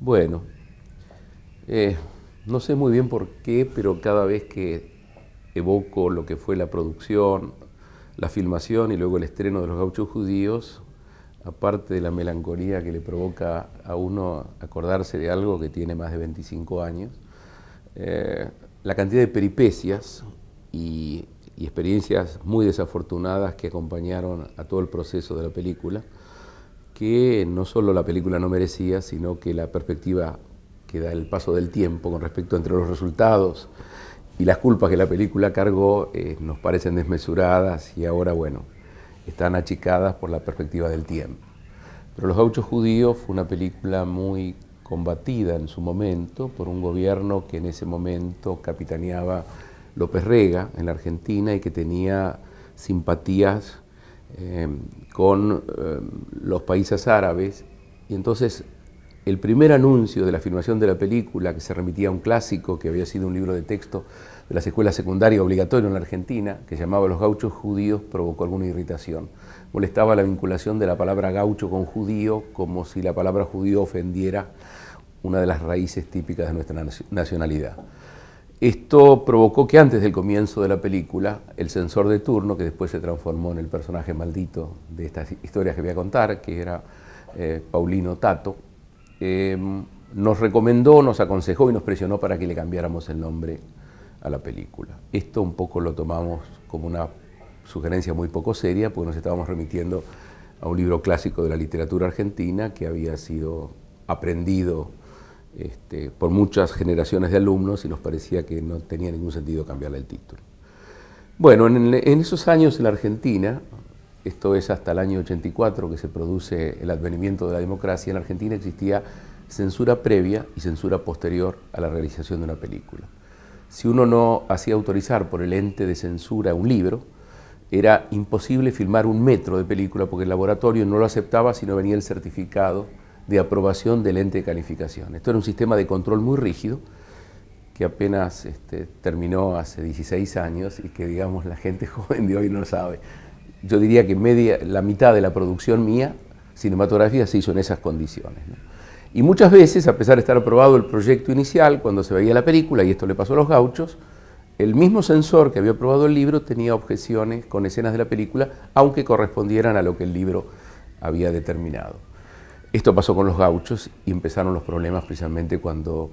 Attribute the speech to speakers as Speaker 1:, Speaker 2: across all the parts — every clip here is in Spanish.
Speaker 1: Bueno, eh, no sé muy bien por qué, pero cada vez que evoco lo que fue la producción, la filmación y luego el estreno de los gauchos judíos, aparte de la melancolía que le provoca a uno acordarse de algo que tiene más de 25 años, eh, la cantidad de peripecias y experiencias muy desafortunadas que acompañaron a todo el proceso de la película, que no solo la película no merecía, sino que la perspectiva que da el paso del tiempo con respecto entre los resultados y las culpas que la película cargó eh, nos parecen desmesuradas y ahora, bueno, están achicadas por la perspectiva del tiempo. Pero Los gauchos judíos fue una película muy combatida en su momento por un gobierno que en ese momento capitaneaba López Rega en la Argentina y que tenía simpatías Em, con em, los países árabes. Y entonces el primer anuncio de la filmación de la película, que se remitía a un clásico que había sido un libro de texto de las escuelas secundarias obligatorio en la Argentina, que llamaba Los gauchos judíos, provocó alguna irritación. Molestaba la vinculación de la palabra gaucho con judío, como si la palabra judío ofendiera una de las raíces típicas de nuestra nacionalidad. Esto provocó que antes del comienzo de la película, el censor de turno, que después se transformó en el personaje maldito de estas historias que voy a contar, que era eh, Paulino Tato, em, nos recomendó, nos aconsejó y nos presionó para que le cambiáramos el nombre a la película. Esto un poco lo tomamos como una sugerencia muy poco seria, porque nos estábamos remitiendo a un libro clásico de la literatura argentina que había sido aprendido este, por muchas generaciones de alumnos y nos parecía que no tenía ningún sentido cambiarle el título. Bueno, en, esos años en la Argentina, esto es hasta el año 84 que se produce el advenimiento de la democracia, en Argentina existía censura previa y censura posterior a la realización de una película. Si uno no hacía autorizar por el ente de censura un libro, era imposible filmar un metro de película porque el laboratorio no lo aceptaba si no venía el certificado de aprobación del ente de calificación. Esto era un sistema de control muy rígido que apenas este, terminó hace 16 años y que digamos la gente joven de hoy no sabe. Yo diría que media, la mitad de la producción mía cinematográfica se hizo en esas condiciones. Y muchas veces, a pesar de estar aprobado el proyecto inicial, cuando se veía la película, y esto le pasó a los gauchos, el mismo censor que había aprobado el libro tenía objeciones con escenas de la película, aunque correspondieran a lo que el libro había determinado. Esto pasó con los gauchos y empezaron los problemas precisamente cuando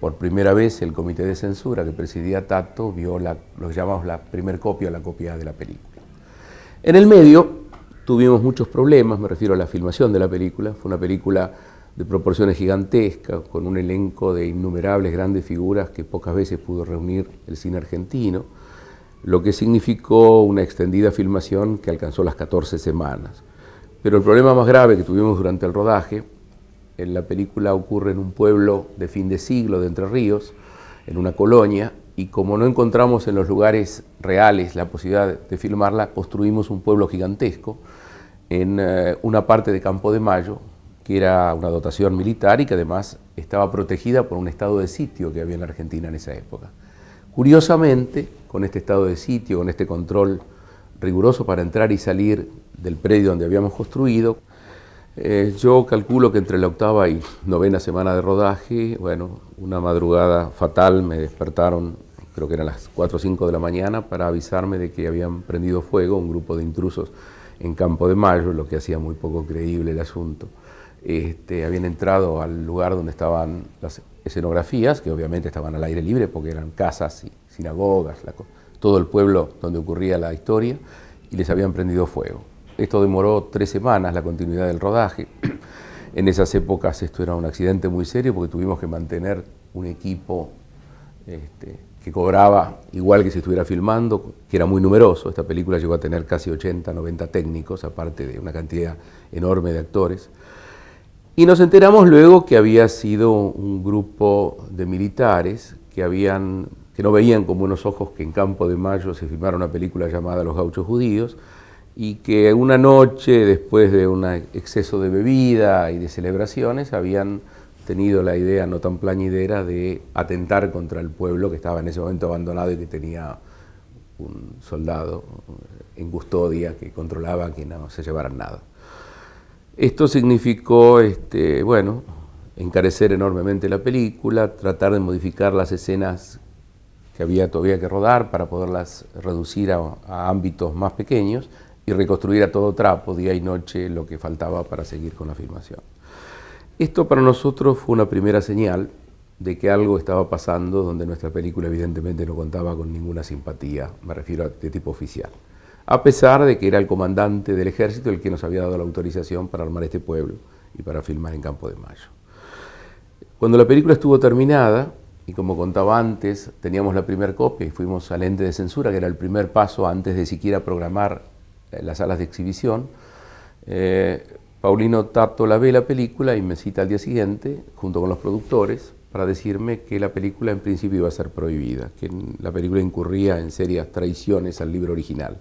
Speaker 1: por primera vez el comité de censura que presidía Tato vio la, lo que llamamos la primer copia la copia de la película. En el medio tuvimos muchos problemas, me refiero a la filmación de la película, fue una película de proporciones gigantescas, con un elenco de innumerables grandes figuras que pocas veces pudo reunir el cine argentino, lo que significó una extendida filmación que alcanzó las 14 semanas. Pero el problema más grave que tuvimos durante el rodaje, en la película ocurre en un pueblo de fin de siglo de Entre Ríos, en una colonia, y como no encontramos en los lugares reales la posibilidad de filmarla, construimos un pueblo gigantesco en eh, una parte de Campo de Mayo, que era una dotación militar y que además estaba protegida por un estado de sitio que había en la Argentina en esa época. Curiosamente, con este estado de sitio, con este control riguroso para entrar y salir del predio donde habíamos construido. Eh, yo calculo que entre la octava y novena semana de rodaje, bueno, una madrugada fatal me despertaron, creo que eran las 4 o 5 de la mañana, para avisarme de que habían prendido fuego un grupo de intrusos en Campo de Mayo, lo que hacía muy poco creíble el asunto. Este, habían entrado al lugar donde estaban las escenografías, que obviamente estaban al aire libre porque eran casas y sinagogas, la todo el pueblo donde ocurría la historia y les habían prendido fuego. Esto demoró tres semanas, la continuidad del rodaje. En esas épocas esto era un accidente muy serio porque tuvimos que mantener un equipo este, que cobraba igual que si estuviera filmando, que era muy numeroso. Esta película llegó a tener casi 80, 90 técnicos, aparte de una cantidad enorme de actores. Y nos enteramos luego que había sido un grupo de militares que habían que no veían con buenos ojos que en Campo de Mayo se filmara una película llamada Los gauchos judíos y que una noche, después de un exceso de bebida y de celebraciones, habían tenido la idea no tan plañidera de atentar contra el pueblo que estaba en ese momento abandonado y que tenía un soldado en custodia que controlaba que no se llevaran nada. Esto significó, este, bueno, encarecer enormemente la película, tratar de modificar las escenas que había todavía que rodar para poderlas reducir a, ámbitos más pequeños y reconstruir a todo trapo, día y noche, lo que faltaba para seguir con la filmación. Esto para nosotros fue una primera señal de que algo estaba pasando donde nuestra película evidentemente no contaba con ninguna simpatía, me refiero a de tipo oficial, a pesar de que era el comandante del ejército el que nos había dado la autorización para armar este pueblo y para filmar en Campo de Mayo. Cuando la película estuvo terminada, y como contaba antes, teníamos la primera copia y fuimos al ente de censura, que era el primer paso antes de siquiera programar eh, las salas de exhibición. Eh, Paulino Paulino la ve la película y me cita al día siguiente, junto con los productores, para decirme que la película en principio iba a ser prohibida, que la película incurría en serias traiciones al libro original.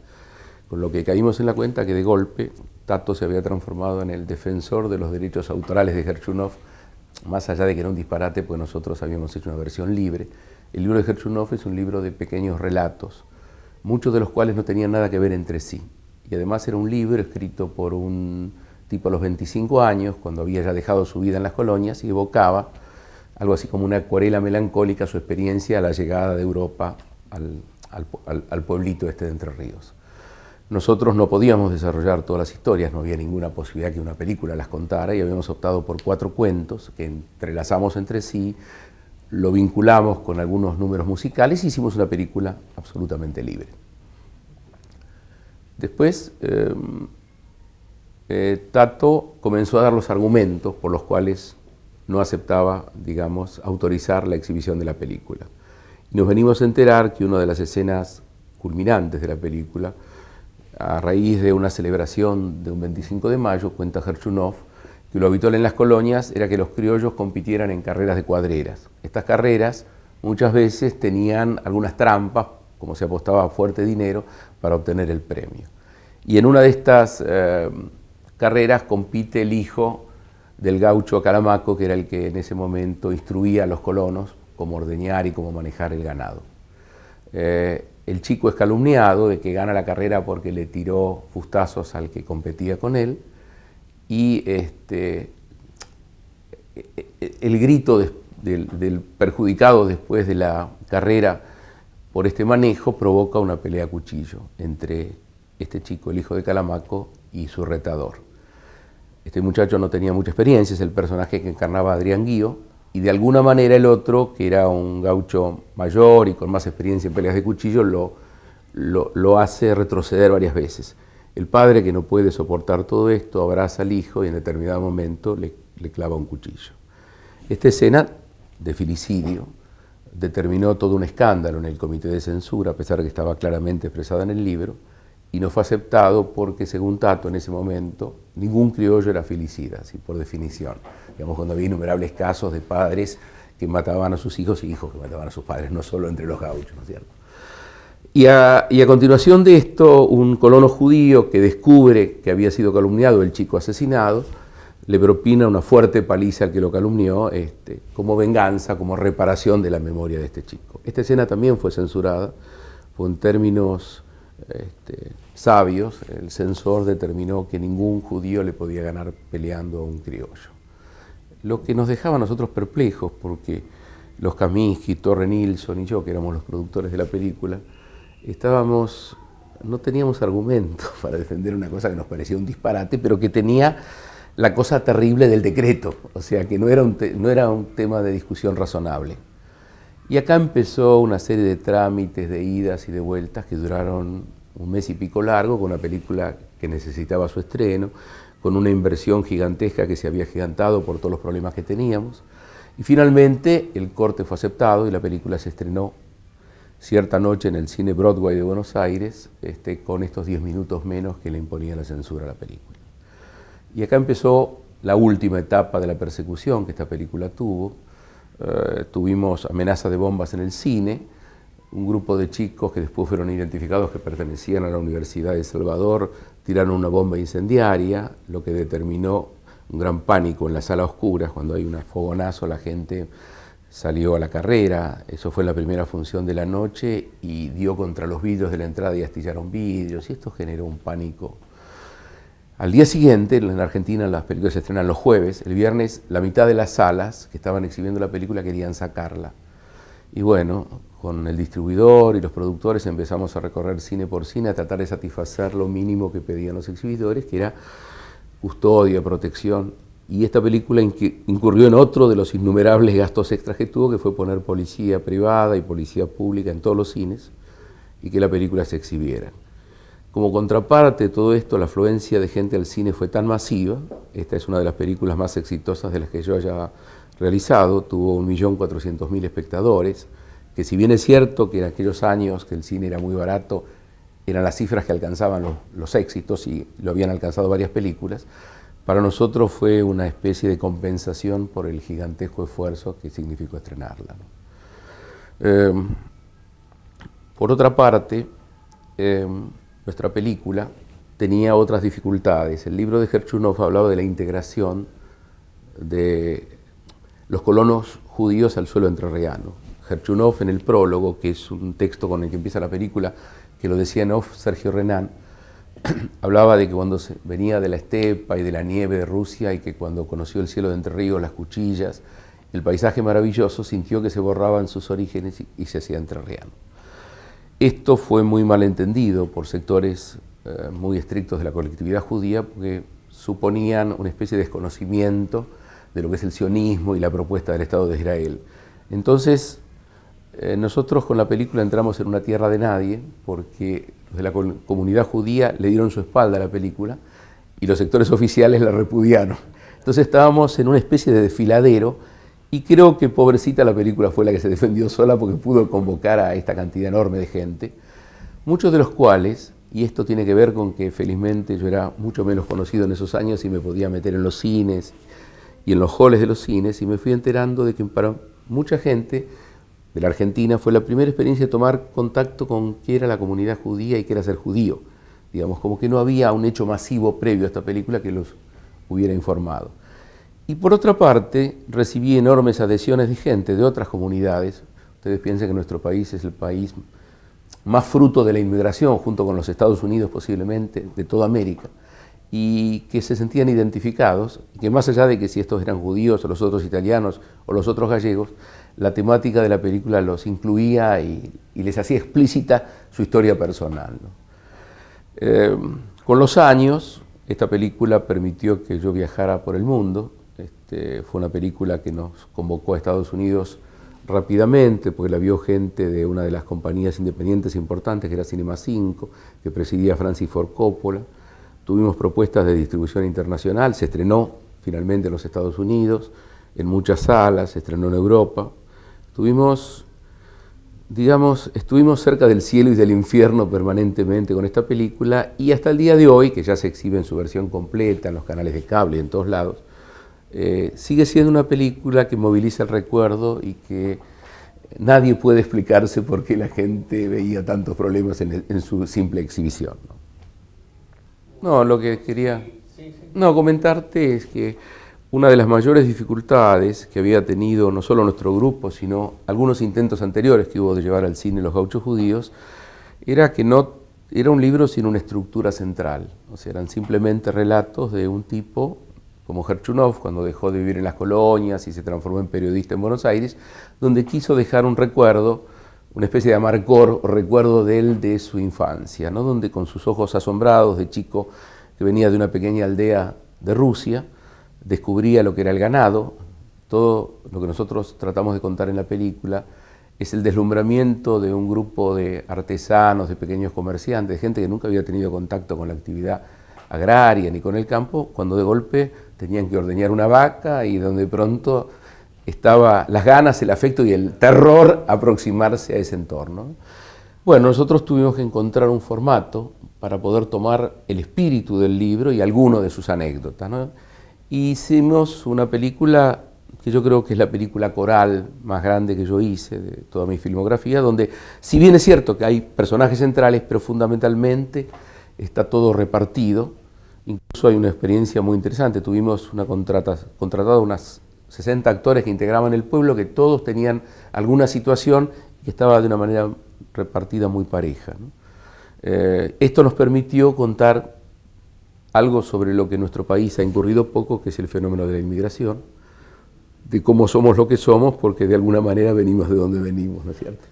Speaker 1: Con lo que caímos en la cuenta que de golpe Tato se había transformado en el defensor de los derechos autorales de Gershunov más allá de que era un disparate, porque nosotros habíamos hecho una versión libre, el libro de Herchunoff es un libro de pequeños relatos, muchos de los cuales no tenían nada que ver entre sí. Y además era un libro escrito por un tipo a los 25 años, cuando había ya dejado su vida en las colonias, y evocaba algo así como una acuarela melancólica su experiencia a la llegada de Europa al, al pueblito este de Entre Ríos nosotros no podíamos desarrollar todas las historias, no había ninguna posibilidad que una película las contara y habíamos optado por cuatro cuentos que entrelazamos entre sí, lo vinculamos con algunos números musicales y e hicimos una película absolutamente libre. Después, eh, eh, Tato comenzó a dar los argumentos por los cuales no aceptaba, digamos, autorizar la exhibición de la película. nos venimos a enterar que una de las escenas culminantes de la película a raíz de una celebración de un 25 de mayo, cuenta Herchunov, que lo habitual en las colonias era que los criollos compitieran en carreras de cuadreras. Estas carreras muchas veces tenían algunas trampas, como se apostaba fuerte dinero, para obtener el premio. Y en una de estas eh, carreras compite el hijo del gaucho Calamaco, que era el que en ese momento instruía a los colonos cómo ordeñar y cómo manejar el ganado. Eh, el chico es calumniado de que gana la carrera porque le tiró fustazos al que competía con él y este, el grito del, perjudicado después de la carrera por este manejo provoca una pelea a cuchillo entre este chico, el hijo de Calamaco, y su retador. Este muchacho no tenía mucha experiencia, es el personaje que encarnaba Adrián Guío, y de alguna manera el otro, que era un gaucho mayor y con más experiencia en peleas de cuchillo, lo, hace retroceder varias veces. El padre, que no puede soportar todo esto, abraza al hijo y en determinado momento le, le clava un cuchillo. Esta escena de filicidio determinó todo un escándalo en el comité de censura, a pesar de que estaba claramente expresada en el libro, y no fue aceptado porque, según Tato, en ese momento, ningún criollo era felicida, por definición. Digamos, cuando había innumerables casos de padres que mataban a sus hijos y hijos que mataban a sus padres, no solo entre los gauchos, ¿no Y a, continuación de esto, un colono judío que descubre que había sido calumniado el chico asesinado, le propina una fuerte paliza al que lo calumnió, este, como venganza, como reparación de la memoria de este chico. Esta escena también fue censurada, fue en términos este, sabios, el censor determinó que ningún judío le podía ganar peleando a un criollo. Lo que nos dejaba nosotros perplejos, porque los Kaminsky, Torre Nilsson y yo, que éramos los productores de la película, estábamos, no teníamos argumentos para defender una cosa que nos parecía un disparate, pero que tenía la cosa terrible del decreto, o sea que no era no era un tema de discusión razonable. Y acá empezó una serie de trámites, de idas y de vueltas que duraron un mes y pico largo con una película que necesitaba su estreno, con una inversión gigantesca que se había gigantado por todos los problemas que teníamos. Y finalmente el corte fue aceptado y la película se estrenó cierta noche en el cine Broadway de Buenos Aires, este, con estos 10 minutos menos que le imponía la censura a la película. Y acá empezó la última etapa de la persecución que esta película tuvo, eh, tuvimos amenaza de bombas en el cine, un grupo de chicos que después fueron identificados que pertenecían a la Universidad de Salvador tiraron una bomba incendiaria, lo que determinó un gran pánico en la sala oscura, cuando hay un fogonazo la gente salió a la carrera, eso fue la primera función de la noche y dio contra los vidrios de la entrada y astillaron vidrios y esto generó un pánico al día siguiente, en Argentina las películas se estrenan los jueves, el viernes la mitad de las salas que estaban exhibiendo la película querían sacarla. Y bueno, con el distribuidor y los productores empezamos a recorrer cine por cine a tratar de satisfacer lo mínimo que pedían los exhibidores, que era custodia, protección. Y esta película incurrió en otro de los innumerables gastos extras que tuvo, que fue poner policía privada y policía pública en todos los cines y que la película se exhibiera. Como contraparte de todo esto, la afluencia de gente al cine fue tan masiva, esta es una de las películas más exitosas de las que yo haya realizado, tuvo 1.400.000 espectadores, que si bien es cierto que en aquellos años que el cine era muy barato, eran las cifras que alcanzaban los, éxitos y lo habían alcanzado varias películas, para nosotros fue una especie de compensación por el gigantesco esfuerzo que significó estrenarla. Em, por otra parte, em, nuestra película tenía otras dificultades. El libro de Herchunov hablaba de la integración de los colonos judíos al suelo entrerriano. Herchunov en el prólogo, que es un texto con el que empieza la película, que lo decía en off Sergio Renan, hablaba de que cuando venía de la estepa y de la nieve de Rusia y que cuando conoció el cielo de Entre Ríos, las cuchillas, el paisaje maravilloso, sintió que se borraban sus orígenes y se hacía entrerriano. Esto fue muy mal entendido por sectores eh, muy estrictos de la colectividad judía porque suponían una especie de desconocimiento de lo que es el sionismo y la propuesta del Estado de Israel. Entonces, eh, nosotros con la película entramos en una tierra de nadie porque los de la comunidad judía le dieron su espalda a la película y los sectores oficiales la repudiaron. Entonces estábamos en una especie de desfiladero y creo que pobrecita la película fue la que se defendió sola porque pudo convocar a esta cantidad enorme de gente, muchos de los cuales, y esto tiene que ver con que felizmente yo era mucho menos conocido en esos años y me podía meter en los cines y en los halls de los cines, y me fui enterando de que para mucha gente de la Argentina fue la primera experiencia de tomar contacto con qué era la comunidad judía y qué era ser judío. Digamos, como que no había un hecho masivo previo a esta película que los hubiera informado. Y por otra parte, recibí enormes adhesiones de gente de otras comunidades. Ustedes piensen que nuestro país es el país más fruto de la inmigración, junto con los Estados Unidos posiblemente, de toda América, y que se sentían identificados, que más allá de que si estos eran judíos o los otros italianos o los otros gallegos, la temática de la película los incluía y, les hacía explícita su historia personal. Eh, con los años, esta película permitió que yo viajara por el mundo este, fue una película que nos convocó a Estados Unidos rápidamente, porque la vio gente de una de las compañías independientes importantes, que era Cinema 5, que presidía Francis Ford Coppola. Tuvimos propuestas de distribución internacional, se estrenó finalmente en los Estados Unidos, en muchas salas, se estrenó en Europa. Tuvimos, digamos, estuvimos cerca del cielo y del infierno permanentemente con esta película y hasta el día de hoy, que ya se exhibe en su versión completa, en los canales de cable y en todos lados, eh, sigue siendo una película que moviliza el recuerdo y que nadie puede explicarse por qué la gente veía tantos problemas en, su simple exhibición. ¿no? lo que quería no, comentarte es que una de las mayores dificultades que había tenido no solo nuestro grupo, sino algunos intentos anteriores que hubo de llevar al cine los gauchos judíos, era que no era un libro sin una estructura central, o sea, eran simplemente relatos de un tipo como Herchunov, cuando dejó de vivir en las colonias y se transformó en periodista en Buenos Aires, donde quiso dejar un recuerdo, una especie de amargor o recuerdo de él de su infancia, donde con sus ojos asombrados de chico que venía de una pequeña aldea de Rusia, descubría lo que era el ganado, todo lo que nosotros tratamos de contar en la película es el deslumbramiento de un grupo de artesanos, de pequeños comerciantes, de gente que nunca había tenido contacto con la actividad agraria ni con el campo, cuando de golpe tenían que ordeñar una vaca y donde pronto estaba las ganas, el afecto y el terror aproximarse a ese entorno. Bueno, nosotros tuvimos que encontrar un formato para poder tomar el espíritu del libro y alguno de sus anécdotas. hicimos una película que yo creo que es la película coral más grande que yo hice de toda mi filmografía, donde si bien es cierto que hay personajes centrales, pero fundamentalmente está todo repartido Incluso hay una experiencia muy interesante. Tuvimos una contrata, contratado unas 60 actores que integraban el pueblo, que todos tenían alguna situación y estaba de una manera repartida muy pareja. Eh, esto nos permitió contar algo sobre lo que nuestro país ha incurrido poco, que es el fenómeno de la inmigración, de cómo somos lo que somos, porque de alguna manera venimos de donde venimos, ¿no es cierto?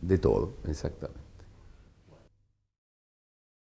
Speaker 1: De todo, exactamente.